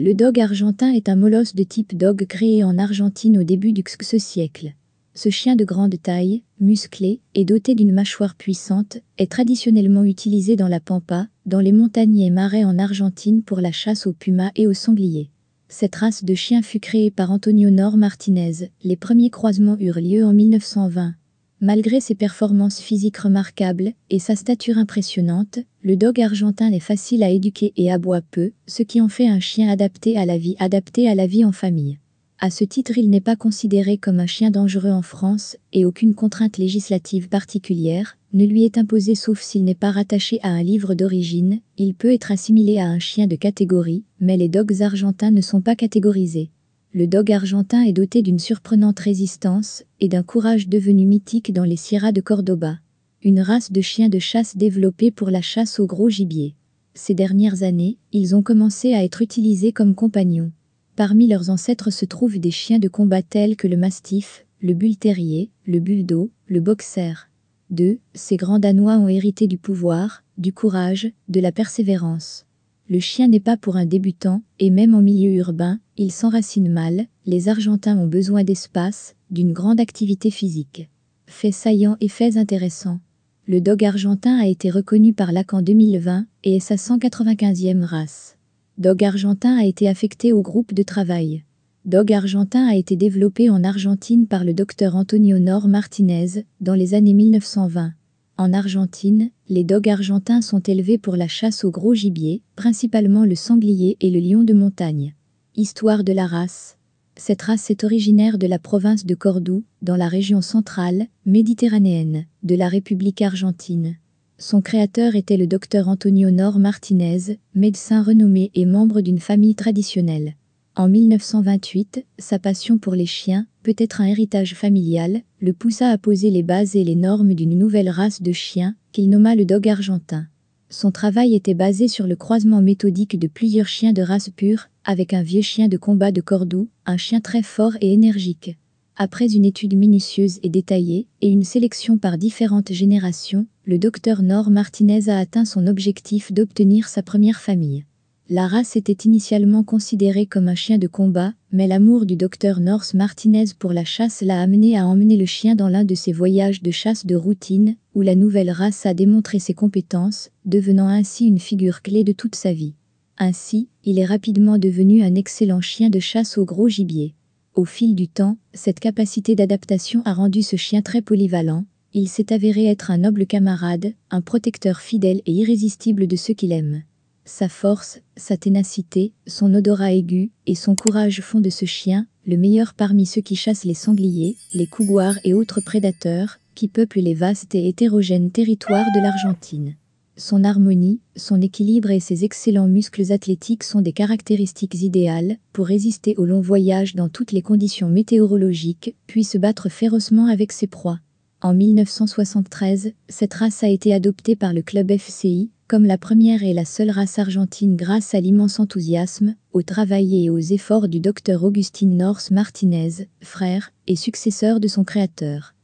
Le dog argentin est un molosse de type dog créé en Argentine au début du XXe siècle. Ce chien de grande taille, musclé et doté d'une mâchoire puissante est traditionnellement utilisé dans la pampa, dans les montagnes et marais en Argentine pour la chasse aux pumas et aux sangliers. Cette race de chien fut créée par Antonio Nor Martinez. Les premiers croisements eurent lieu en 1920. Malgré ses performances physiques remarquables et sa stature impressionnante, le dog argentin est facile à éduquer et aboie peu, ce qui en fait un chien adapté à la vie, adapté à la vie en famille. À ce titre, il n'est pas considéré comme un chien dangereux en France et aucune contrainte législative particulière ne lui est imposée sauf s'il n'est pas rattaché à un livre d'origine. Il peut être assimilé à un chien de catégorie, mais les dogs argentins ne sont pas catégorisés. Le dog argentin est doté d'une surprenante résistance et d'un courage devenu mythique dans les Sierras de Cordoba une race de chiens de chasse développée pour la chasse au gros gibier. Ces dernières années, ils ont commencé à être utilisés comme compagnons. Parmi leurs ancêtres se trouvent des chiens de combat tels que le mastif, le bull terrier, le bulldo, le boxer. 2. Ces grands danois ont hérité du pouvoir, du courage, de la persévérance. Le chien n'est pas pour un débutant, et même en milieu urbain, il s'enracine mal, les Argentins ont besoin d'espace, d'une grande activité physique. Faits saillants et faits intéressants le dog argentin a été reconnu par l'AC en 2020 et est sa 195e race. Dog argentin a été affecté au groupe de travail. Dog argentin a été développé en Argentine par le docteur Antonio Nor Martinez dans les années 1920. En Argentine, les dogs argentins sont élevés pour la chasse au gros gibier, principalement le sanglier et le lion de montagne. Histoire de la race cette race est originaire de la province de Cordoue, dans la région centrale, méditerranéenne, de la République argentine. Son créateur était le docteur Antonio Nor Martinez, médecin renommé et membre d'une famille traditionnelle. En 1928, sa passion pour les chiens, peut-être un héritage familial, le poussa à poser les bases et les normes d'une nouvelle race de chiens, qu'il nomma le dog argentin. Son travail était basé sur le croisement méthodique de plusieurs chiens de race pure avec un vieux chien de combat de Cordoue, un chien très fort et énergique. Après une étude minutieuse et détaillée, et une sélection par différentes générations, le docteur Nor Martinez a atteint son objectif d'obtenir sa première famille. La race était initialement considérée comme un chien de combat, mais l'amour du docteur Norse Martinez pour la chasse l'a amené à emmener le chien dans l'un de ses voyages de chasse de routine, où la nouvelle race a démontré ses compétences, devenant ainsi une figure clé de toute sa vie. Ainsi, il est rapidement devenu un excellent chien de chasse au gros gibier. Au fil du temps, cette capacité d'adaptation a rendu ce chien très polyvalent, il s'est avéré être un noble camarade, un protecteur fidèle et irrésistible de ceux qu'il aime. Sa force, sa ténacité, son odorat aigu et son courage font de ce chien le meilleur parmi ceux qui chassent les sangliers, les couguars et autres prédateurs qui peuplent les vastes et hétérogènes territoires de l'Argentine. Son harmonie, son équilibre et ses excellents muscles athlétiques sont des caractéristiques idéales pour résister aux longs voyages dans toutes les conditions météorologiques, puis se battre férocement avec ses proies. En 1973, cette race a été adoptée par le club FCI comme la première et la seule race argentine grâce à l'immense enthousiasme, au travail et aux efforts du docteur Augustine norse Martinez, frère et successeur de son créateur.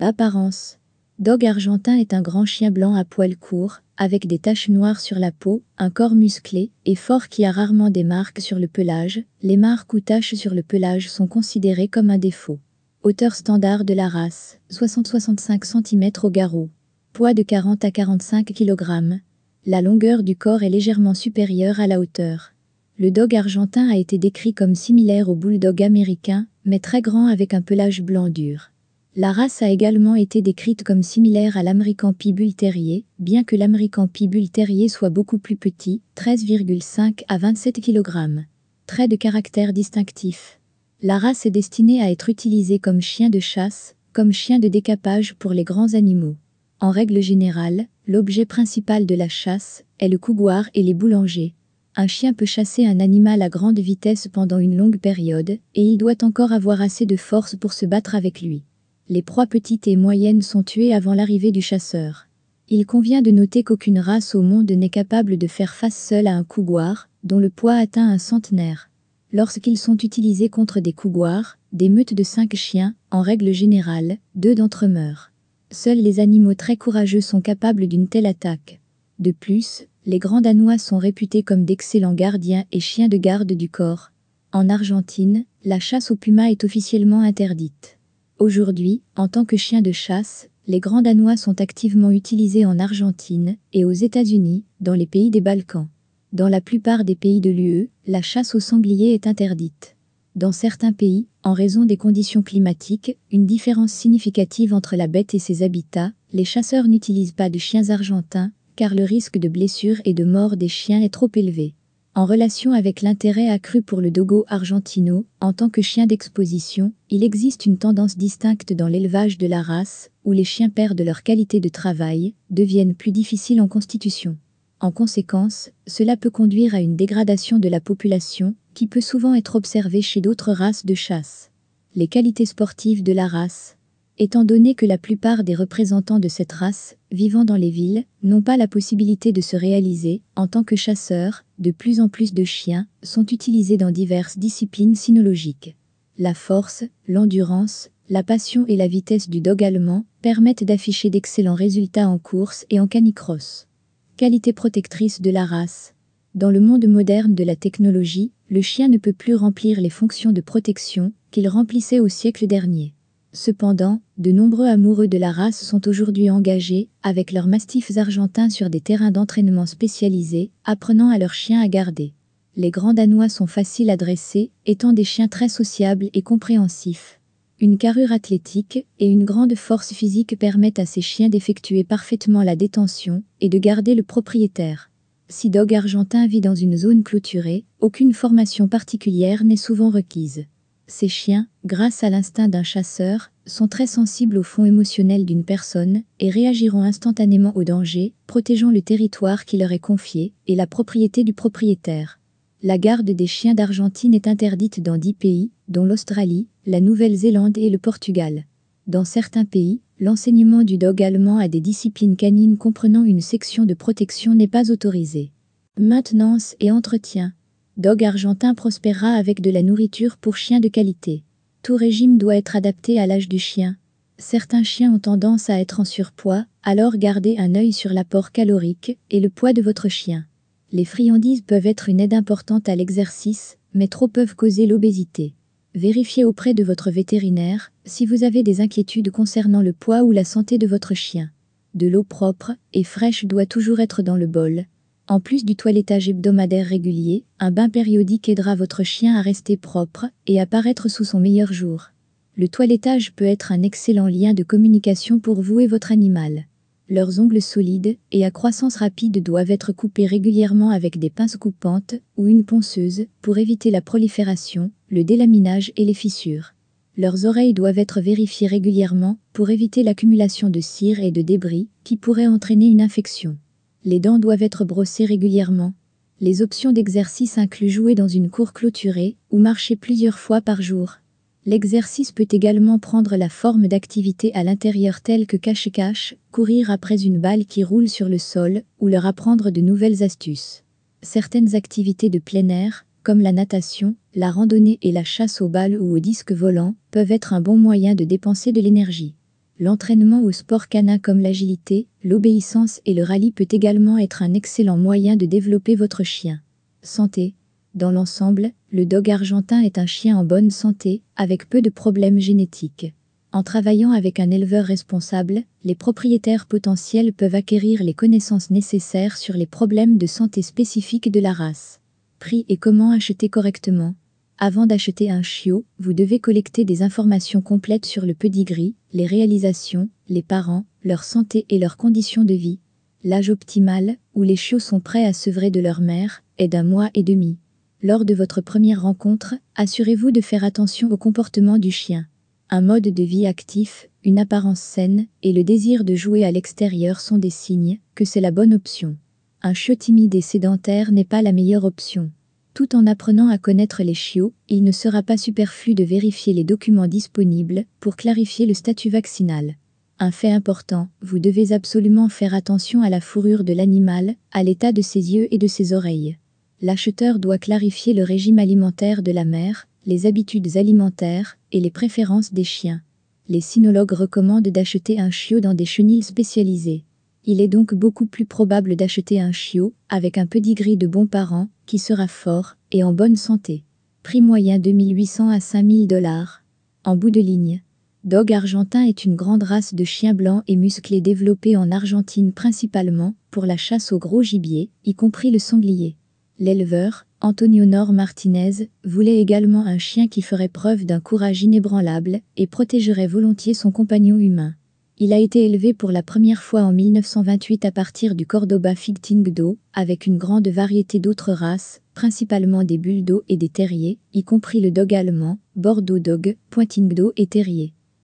Apparence Dog argentin est un grand chien blanc à poils courts, avec des taches noires sur la peau, un corps musclé et fort qui a rarement des marques sur le pelage, les marques ou taches sur le pelage sont considérées comme un défaut. Hauteur standard de la race, 60-65 cm au garrot. Poids de 40 à 45 kg. La longueur du corps est légèrement supérieure à la hauteur. Le dog argentin a été décrit comme similaire au bulldog américain, mais très grand avec un pelage blanc dur. La race a également été décrite comme similaire à l'American Pibul terrier, bien que l'American Pibul terrier soit beaucoup plus petit, 13,5 à 27 kg. Trait de caractère distinctif. La race est destinée à être utilisée comme chien de chasse, comme chien de décapage pour les grands animaux. En règle générale, l'objet principal de la chasse est le couguar et les boulangers. Un chien peut chasser un animal à grande vitesse pendant une longue période, et il doit encore avoir assez de force pour se battre avec lui les proies petites et moyennes sont tuées avant l'arrivée du chasseur. Il convient de noter qu'aucune race au monde n'est capable de faire face seule à un couguar, dont le poids atteint un centenaire. Lorsqu'ils sont utilisés contre des cougoirs, des meutes de cinq chiens, en règle générale, deux d'entre eux meurent. Seuls les animaux très courageux sont capables d'une telle attaque. De plus, les grands danois sont réputés comme d'excellents gardiens et chiens de garde du corps. En Argentine, la chasse aux pumas est officiellement interdite. Aujourd'hui, en tant que chien de chasse, les grands danois sont activement utilisés en Argentine et aux États-Unis, dans les pays des Balkans. Dans la plupart des pays de l'UE, la chasse au sangliers est interdite. Dans certains pays, en raison des conditions climatiques, une différence significative entre la bête et ses habitats, les chasseurs n'utilisent pas de chiens argentins, car le risque de blessure et de mort des chiens est trop élevé. En relation avec l'intérêt accru pour le dogo argentino, en tant que chien d'exposition, il existe une tendance distincte dans l'élevage de la race, où les chiens perdent leur qualité de travail, deviennent plus difficiles en constitution. En conséquence, cela peut conduire à une dégradation de la population, qui peut souvent être observée chez d'autres races de chasse. Les qualités sportives de la race étant donné que la plupart des représentants de cette race, vivant dans les villes, n'ont pas la possibilité de se réaliser en tant que chasseurs, de plus en plus de chiens sont utilisés dans diverses disciplines cynologiques. La force, l'endurance, la passion et la vitesse du dog allemand permettent d'afficher d'excellents résultats en course et en canicross. Qualité protectrice de la race. Dans le monde moderne de la technologie, le chien ne peut plus remplir les fonctions de protection qu'il remplissait au siècle dernier. Cependant, de nombreux amoureux de la race sont aujourd'hui engagés, avec leurs mastifs argentins sur des terrains d'entraînement spécialisés, apprenant à leurs chiens à garder. Les grands danois sont faciles à dresser, étant des chiens très sociables et compréhensifs. Une carrure athlétique et une grande force physique permettent à ces chiens d'effectuer parfaitement la détention et de garder le propriétaire. Si Dog argentin vit dans une zone clôturée, aucune formation particulière n'est souvent requise ces chiens, grâce à l'instinct d'un chasseur, sont très sensibles au fond émotionnel d'une personne et réagiront instantanément au danger, protégeant le territoire qui leur est confié et la propriété du propriétaire. La garde des chiens d'Argentine est interdite dans dix pays, dont l'Australie, la Nouvelle-Zélande et le Portugal. Dans certains pays, l'enseignement du dog allemand à des disciplines canines comprenant une section de protection n'est pas autorisé. Maintenance et entretien. Dog argentin prospérera avec de la nourriture pour chiens de qualité. Tout régime doit être adapté à l'âge du chien. Certains chiens ont tendance à être en surpoids, alors gardez un œil sur l'apport calorique et le poids de votre chien. Les friandises peuvent être une aide importante à l'exercice, mais trop peuvent causer l'obésité. Vérifiez auprès de votre vétérinaire si vous avez des inquiétudes concernant le poids ou la santé de votre chien. De l'eau propre et fraîche doit toujours être dans le bol, en plus du toilettage hebdomadaire régulier, un bain périodique aidera votre chien à rester propre et à paraître sous son meilleur jour. Le toilettage peut être un excellent lien de communication pour vous et votre animal. Leurs ongles solides et à croissance rapide doivent être coupés régulièrement avec des pinces coupantes ou une ponceuse pour éviter la prolifération, le délaminage et les fissures. Leurs oreilles doivent être vérifiées régulièrement pour éviter l'accumulation de cire et de débris qui pourraient entraîner une infection. Les dents doivent être brossées régulièrement. Les options d'exercice incluent jouer dans une cour clôturée ou marcher plusieurs fois par jour. L'exercice peut également prendre la forme d'activités à l'intérieur telles que cache-cache, courir après une balle qui roule sur le sol ou leur apprendre de nouvelles astuces. Certaines activités de plein air, comme la natation, la randonnée et la chasse aux balles ou au disque volant peuvent être un bon moyen de dépenser de l'énergie. L'entraînement au sport canin comme l'agilité, l'obéissance et le rallye peut également être un excellent moyen de développer votre chien. Santé. Dans l'ensemble, le dog argentin est un chien en bonne santé, avec peu de problèmes génétiques. En travaillant avec un éleveur responsable, les propriétaires potentiels peuvent acquérir les connaissances nécessaires sur les problèmes de santé spécifiques de la race. Prix et comment acheter correctement avant d'acheter un chiot, vous devez collecter des informations complètes sur le pedigree, les réalisations, les parents, leur santé et leurs conditions de vie. L'âge optimal, où les chiots sont prêts à sevrer de leur mère, est d'un mois et demi. Lors de votre première rencontre, assurez-vous de faire attention au comportement du chien. Un mode de vie actif, une apparence saine et le désir de jouer à l'extérieur sont des signes que c'est la bonne option. Un chiot timide et sédentaire n'est pas la meilleure option. Tout en apprenant à connaître les chiots, il ne sera pas superflu de vérifier les documents disponibles pour clarifier le statut vaccinal. Un fait important, vous devez absolument faire attention à la fourrure de l'animal, à l'état de ses yeux et de ses oreilles. L'acheteur doit clarifier le régime alimentaire de la mère, les habitudes alimentaires et les préférences des chiens. Les sinologues recommandent d'acheter un chiot dans des chenilles spécialisées. Il est donc beaucoup plus probable d'acheter un chiot, avec un pedigree de bons parents, qui sera fort et en bonne santé. Prix moyen 2800 à 5000 dollars. En bout de ligne. Dog argentin est une grande race de chiens blancs et musclés développés en Argentine principalement pour la chasse au gros gibier, y compris le sanglier. L'éleveur, Antonio Nor Martinez, voulait également un chien qui ferait preuve d'un courage inébranlable et protégerait volontiers son compagnon humain. Il a été élevé pour la première fois en 1928 à partir du Cordoba Figtingdo, avec une grande variété d'autres races, principalement des bulldogs et des terriers, y compris le dog allemand, Bordeaux Dog, Pointingdo et Terrier.